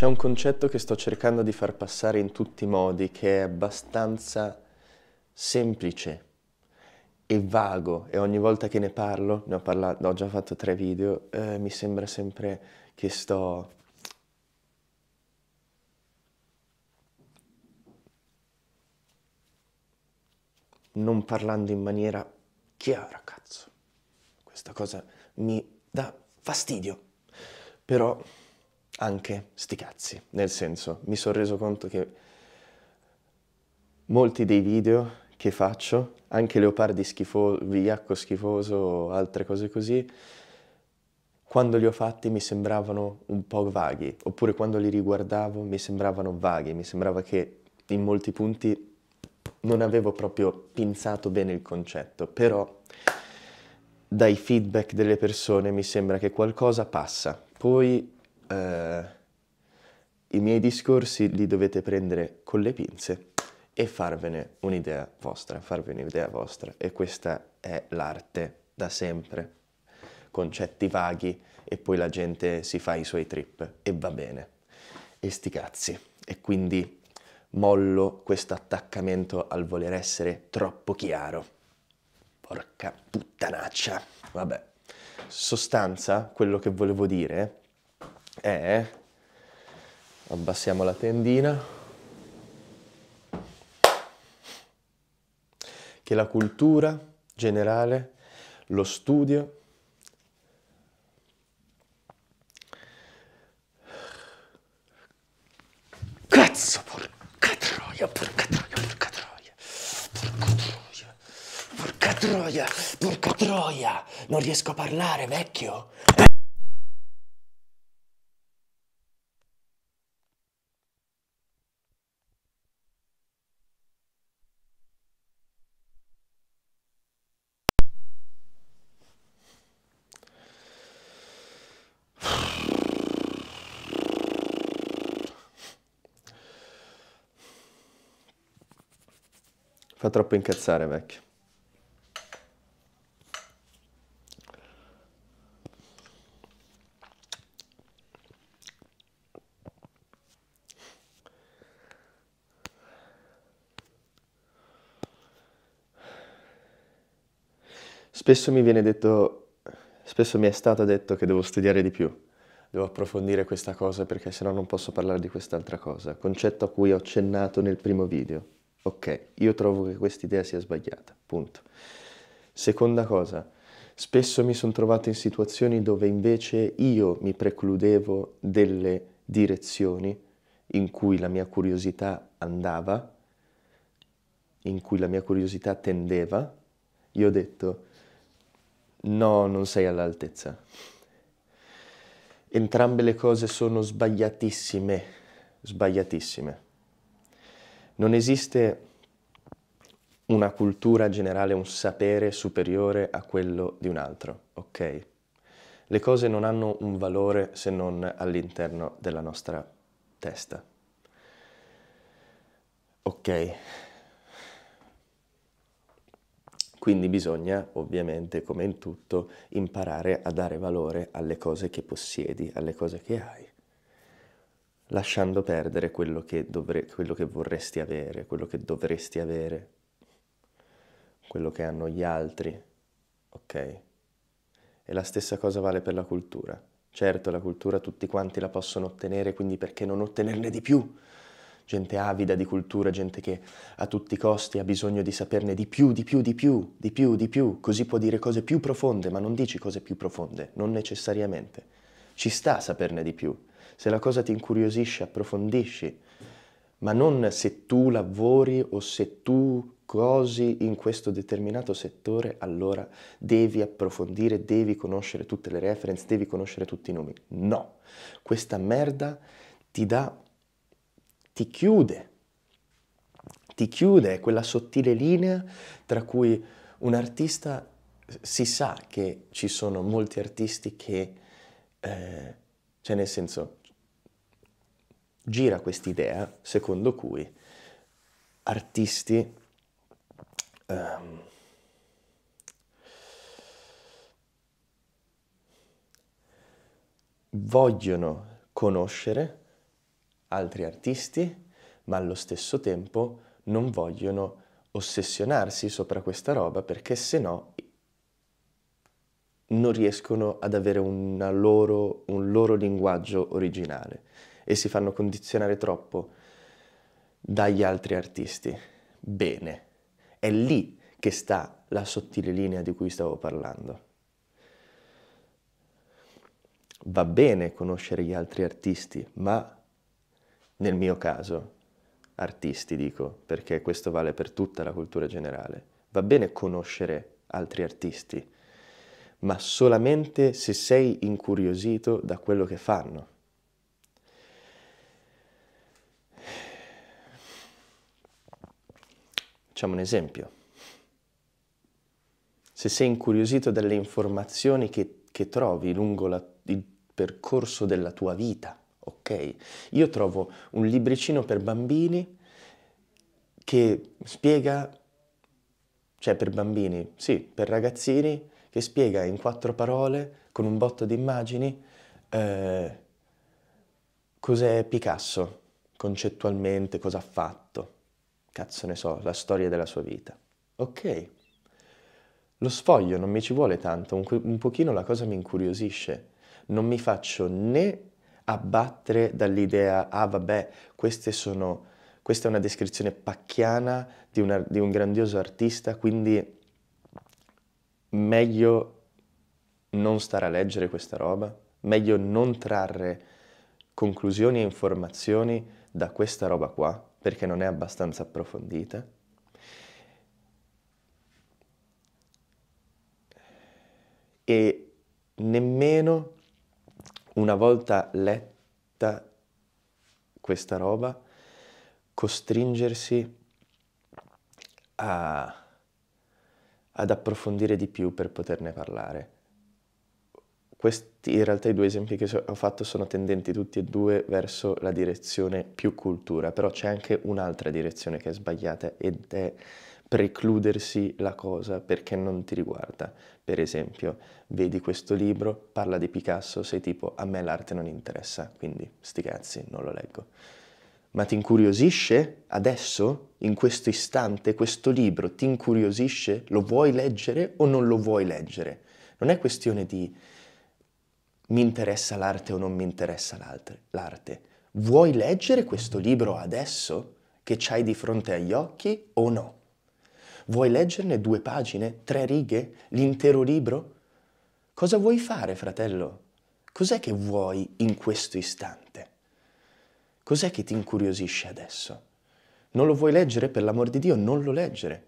C'è un concetto che sto cercando di far passare in tutti i modi, che è abbastanza semplice e vago e ogni volta che ne parlo, ne ho, parlato, ho già fatto tre video, eh, mi sembra sempre che sto... non parlando in maniera chiara, cazzo. Questa cosa mi dà fastidio. Però anche sti cazzi, nel senso, mi sono reso conto che molti dei video che faccio, anche leopardi schifosi, vigliacco schifoso, altre cose così, quando li ho fatti mi sembravano un po' vaghi, oppure quando li riguardavo mi sembravano vaghi, mi sembrava che in molti punti non avevo proprio pinzato bene il concetto, però dai feedback delle persone mi sembra che qualcosa passa. Poi eh, i miei discorsi li dovete prendere con le pinze e farvene un'idea vostra, farvene un'idea vostra. E questa è l'arte da sempre. Concetti vaghi e poi la gente si fa i suoi trip e va bene. E sti cazzi. E quindi mollo questo attaccamento al voler essere troppo chiaro. Porca puttanaccia. Vabbè. Sostanza, quello che volevo dire è, eh, abbassiamo la tendina, che la cultura generale, lo studio, Cazzo, porca troia, porca troia, porca troia, porca troia, porca troia, porca troia, non riesco a parlare, vecchio. Fa troppo incazzare, vecchio. Spesso mi viene detto, spesso mi è stato detto che devo studiare di più, devo approfondire questa cosa perché sennò non posso parlare di quest'altra cosa, concetto a cui ho accennato nel primo video. Ok, io trovo che questa idea sia sbagliata, punto. Seconda cosa, spesso mi sono trovato in situazioni dove invece io mi precludevo delle direzioni in cui la mia curiosità andava, in cui la mia curiosità tendeva, io ho detto no, non sei all'altezza. Entrambe le cose sono sbagliatissime, sbagliatissime. Non esiste una cultura generale, un sapere superiore a quello di un altro, ok? Le cose non hanno un valore se non all'interno della nostra testa. Ok. Quindi bisogna, ovviamente, come in tutto, imparare a dare valore alle cose che possiedi, alle cose che hai lasciando perdere quello che, dovre- quello che vorresti avere, quello che dovresti avere, quello che hanno gli altri, ok? E la stessa cosa vale per la cultura. Certo, la cultura tutti quanti la possono ottenere, quindi perché non ottenerne di più? Gente avida di cultura, gente che a tutti i costi ha bisogno di saperne di più, di più, di più, di più, di più, così può dire cose più profonde, ma non dici cose più profonde, non necessariamente. Ci sta a saperne di più, se la cosa ti incuriosisce, approfondisci, ma non se tu lavori o se tu cosi in questo determinato settore, allora devi approfondire, devi conoscere tutte le reference, devi conoscere tutti i nomi. No, questa merda ti dà, ti chiude, ti chiude quella sottile linea tra cui un artista si sa che ci sono molti artisti che, eh, cioè nel senso, gira quest'idea secondo cui artisti um, vogliono conoscere altri artisti, ma allo stesso tempo non vogliono ossessionarsi sopra questa roba perché se no non riescono ad avere loro, un loro linguaggio originale e si fanno condizionare troppo dagli altri artisti. Bene, è lì che sta la sottile linea di cui stavo parlando. Va bene conoscere gli altri artisti, ma nel mio caso, artisti dico, perché questo vale per tutta la cultura generale, va bene conoscere altri artisti, ma solamente se sei incuriosito da quello che fanno. Facciamo un esempio. Se sei incuriosito dalle informazioni che, che trovi lungo la, il percorso della tua vita, ok? Io trovo un libricino per bambini che spiega, cioè per bambini, sì, per ragazzini, che spiega in quattro parole, con un botto di immagini, eh, cos'è Picasso concettualmente, cosa ha fatto cazzo ne so, la storia della sua vita. Ok, lo sfoglio non mi ci vuole tanto, un, un pochino la cosa mi incuriosisce, non mi faccio né abbattere dall'idea, ah vabbè, sono, questa è una descrizione pacchiana di, una, di un grandioso artista, quindi meglio non stare a leggere questa roba, meglio non trarre conclusioni e informazioni da questa roba qua, perché non è abbastanza approfondita. E nemmeno una volta letta questa roba, costringersi a, ad approfondire di più per poterne parlare. Quest, in realtà i due esempi che ho fatto sono tendenti tutti e due verso la direzione più cultura, però c'è anche un'altra direzione che è sbagliata ed è precludersi la cosa perché non ti riguarda. Per esempio, vedi questo libro, parla di Picasso, sei tipo a me l'arte non interessa, quindi sti cazzi, non lo leggo. Ma ti incuriosisce adesso, in questo istante, questo libro ti incuriosisce? Lo vuoi leggere o non lo vuoi leggere? Non è questione di mi interessa l'arte o non mi interessa l'arte. Vuoi leggere questo libro adesso che c'hai di fronte agli occhi o no? Vuoi leggerne due pagine, tre righe, l'intero libro? Cosa vuoi fare, fratello? Cos'è che vuoi in questo istante? Cos'è che ti incuriosisce adesso? Non lo vuoi leggere, per l'amor di Dio, non lo leggere.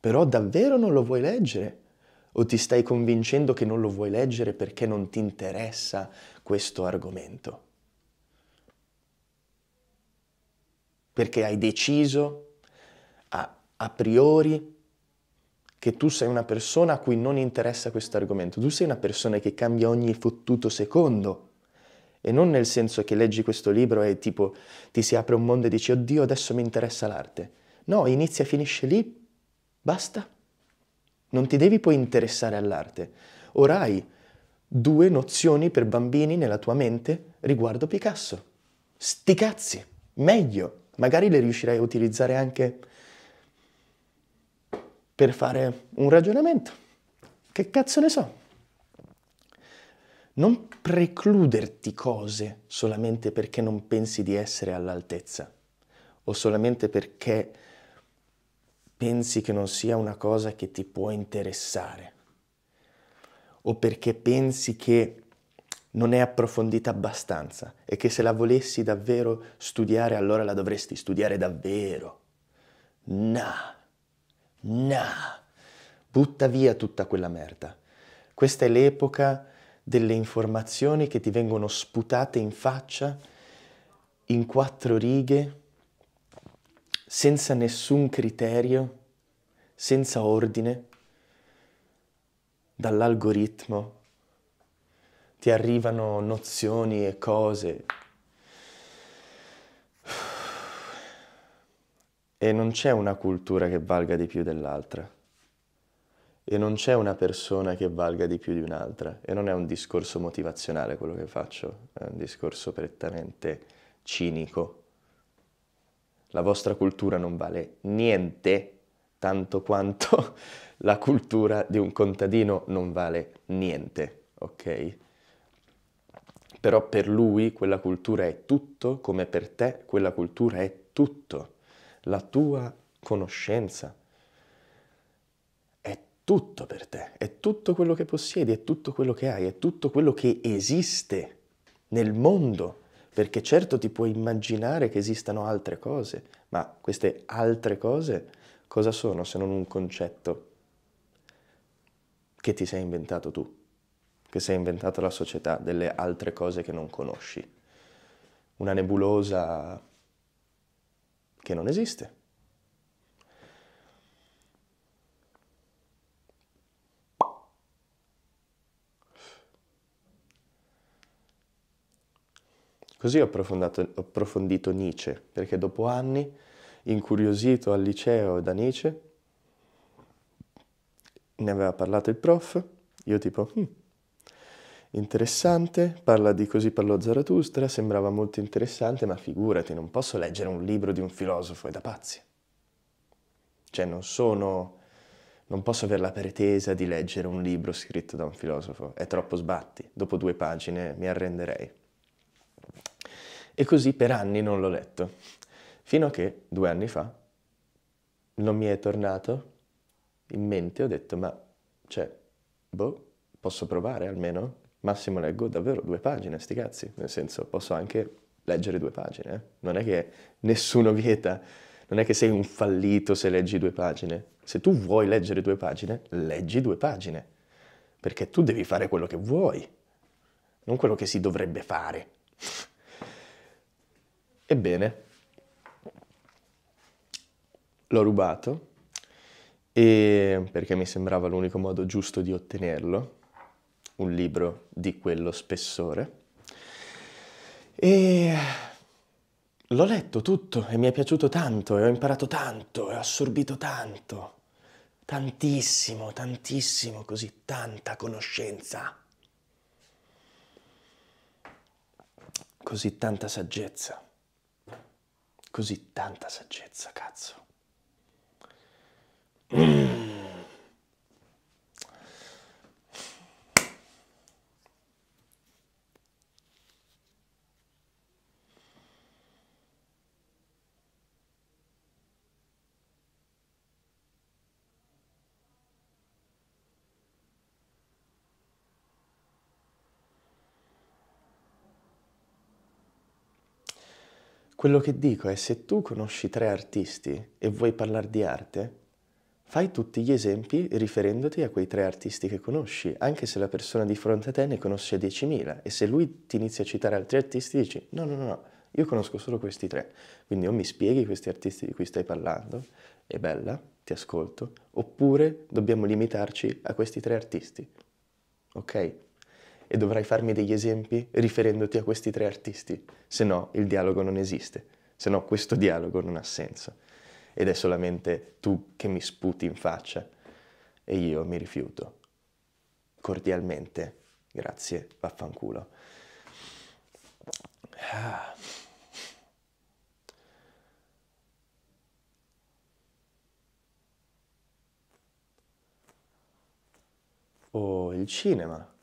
Però davvero non lo vuoi leggere? o ti stai convincendo che non lo vuoi leggere perché non ti interessa questo argomento? Perché hai deciso a, a priori che tu sei una persona a cui non interessa questo argomento, tu sei una persona che cambia ogni fottuto secondo e non nel senso che leggi questo libro e tipo ti si apre un mondo e dici oddio adesso mi interessa l'arte. No, inizia e finisce lì, basta. Non ti devi poi interessare all'arte. Ora hai due nozioni per bambini nella tua mente riguardo Picasso. Sti cazzi, meglio. Magari le riuscirai a utilizzare anche per fare un ragionamento. Che cazzo ne so? Non precluderti cose solamente perché non pensi di essere all'altezza o solamente perché pensi che non sia una cosa che ti può interessare o perché pensi che non è approfondita abbastanza e che se la volessi davvero studiare allora la dovresti studiare davvero. No, no, butta via tutta quella merda. Questa è l'epoca delle informazioni che ti vengono sputate in faccia in quattro righe senza nessun criterio, senza ordine, dall'algoritmo ti arrivano nozioni e cose e non c'è una cultura che valga di più dell'altra e non c'è una persona che valga di più di un'altra e non è un discorso motivazionale quello che faccio, è un discorso prettamente cinico la vostra cultura non vale niente tanto quanto la cultura di un contadino non vale niente, ok? Però per lui quella cultura è tutto, come per te quella cultura è tutto. La tua conoscenza è tutto per te, è tutto quello che possiedi, è tutto quello che hai, è tutto quello che esiste nel mondo perché certo ti puoi immaginare che esistano altre cose, ma queste altre cose cosa sono se non un concetto che ti sei inventato tu, che sei inventata la società, delle altre cose che non conosci? Una nebulosa che non esiste Così ho approfondito, approfondito Nietzsche, perché dopo anni, incuriosito al liceo da Nietzsche, ne aveva parlato il prof, io tipo, hm, interessante, parla di così parlò Zarathustra, sembrava molto interessante, ma figurati, non posso leggere un libro di un filosofo, è da pazzi. Cioè non sono, non posso avere la pretesa di leggere un libro scritto da un filosofo, è troppo sbatti, dopo due pagine mi arrenderei. E così per anni non l'ho letto. Fino a che, due anni fa, non mi è tornato in mente, ho detto, ma, cioè, boh, posso provare almeno? Massimo leggo davvero due pagine, sti cazzi. Nel senso, posso anche leggere due pagine. Eh. Non è che nessuno vieta, non è che sei un fallito se leggi due pagine. Se tu vuoi leggere due pagine, leggi due pagine. Perché tu devi fare quello che vuoi, non quello che si dovrebbe fare. Ebbene, l'ho rubato perché mi sembrava l'unico modo giusto di ottenerlo, un libro di quello spessore. E l'ho letto tutto e mi è piaciuto tanto e ho imparato tanto e ho assorbito tanto, tantissimo, tantissimo, così tanta conoscenza, così tanta saggezza. Così tanta saggezza, cazzo. Mm. Quello che dico è se tu conosci tre artisti e vuoi parlare di arte, fai tutti gli esempi riferendoti a quei tre artisti che conosci, anche se la persona di fronte a te ne conosce 10.000 e se lui ti inizia a citare altri artisti dici no, no, no, no, io conosco solo questi tre, quindi o mi spieghi questi artisti di cui stai parlando, è bella, ti ascolto, oppure dobbiamo limitarci a questi tre artisti, ok? e dovrai farmi degli esempi riferendoti a questi tre artisti, se no il dialogo non esiste, se no questo dialogo non ha senso ed è solamente tu che mi sputi in faccia e io mi rifiuto. Cordialmente, grazie, vaffanculo. Ah. Oh, il cinema.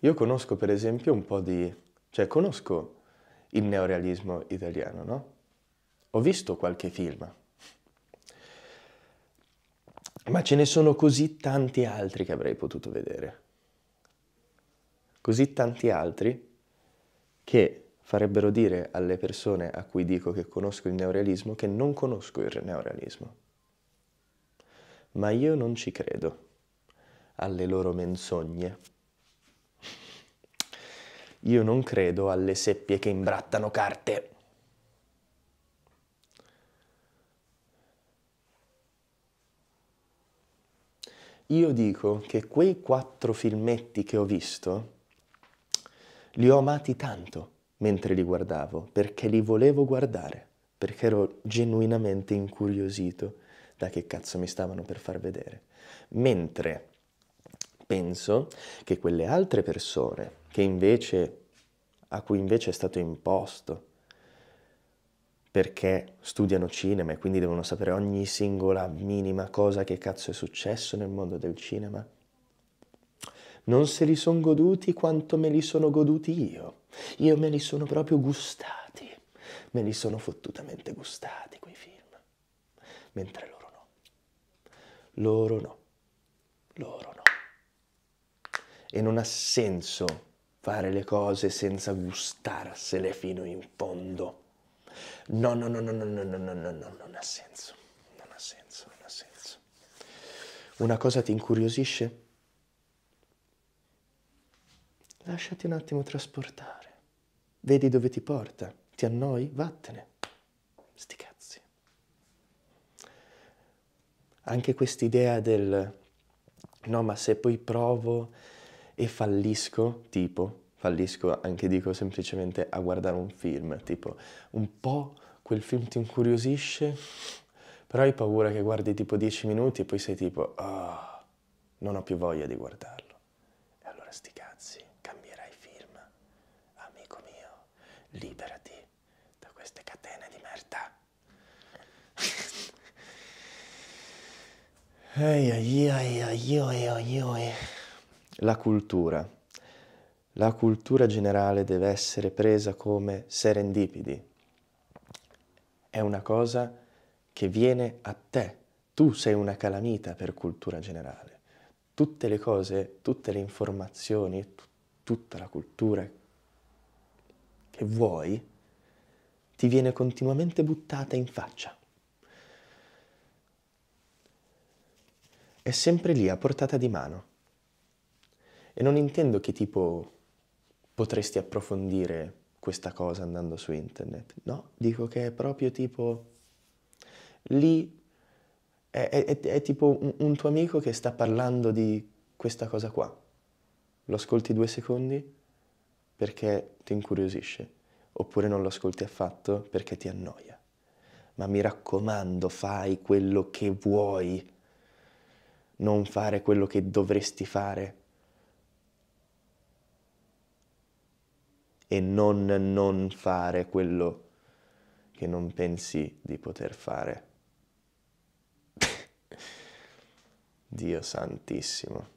Io conosco per esempio un po' di... cioè conosco il neorealismo italiano, no? Ho visto qualche film, ma ce ne sono così tanti altri che avrei potuto vedere. Così tanti altri che farebbero dire alle persone a cui dico che conosco il neorealismo che non conosco il neorealismo. Ma io non ci credo alle loro menzogne. Io non credo alle seppie che imbrattano carte. Io dico che quei quattro filmetti che ho visto li ho amati tanto mentre li guardavo, perché li volevo guardare, perché ero genuinamente incuriosito da che cazzo mi stavano per far vedere. Mentre penso che quelle altre persone invece, a cui invece è stato imposto perché studiano cinema e quindi devono sapere ogni singola minima cosa che cazzo è successo nel mondo del cinema, non se li sono goduti quanto me li sono goduti io. Io me li sono proprio gustati, me li sono fottutamente gustati quei film, mentre loro no. Loro no, loro no e non ha senso fare le cose senza gustarsele fino in fondo. No, no, no, no, no, no, no, no, no, no, non ha senso, non ha senso, non ha senso. Una cosa ti incuriosisce? Lasciati un attimo trasportare. Vedi dove ti porta. Ti annoi? Vattene. Sti cazzi. Anche quest'idea del no, ma se poi provo e fallisco, tipo, fallisco anche dico semplicemente a guardare un film, tipo un po' quel film ti incuriosisce, però hai paura che guardi tipo 10 minuti e poi sei tipo, oh, non ho più voglia di guardarlo. E allora sti cazzi, cambierai film. Amico mio, liberati da queste catene di merda. ai ai ai ai ai ai ai. La cultura. La cultura generale deve essere presa come serendipidi. È una cosa che viene a te. Tu sei una calamita per cultura generale. Tutte le cose, tutte le informazioni, t- tutta la cultura che vuoi, ti viene continuamente buttata in faccia. È sempre lì a portata di mano. E non intendo che tipo potresti approfondire questa cosa andando su internet. No, dico che è proprio tipo lì è, è, è tipo un, un tuo amico che sta parlando di questa cosa qua. Lo ascolti due secondi perché ti incuriosisce, oppure non lo ascolti affatto perché ti annoia. Ma mi raccomando, fai quello che vuoi, non fare quello che dovresti fare e non non fare quello che non pensi di poter fare. Dio santissimo.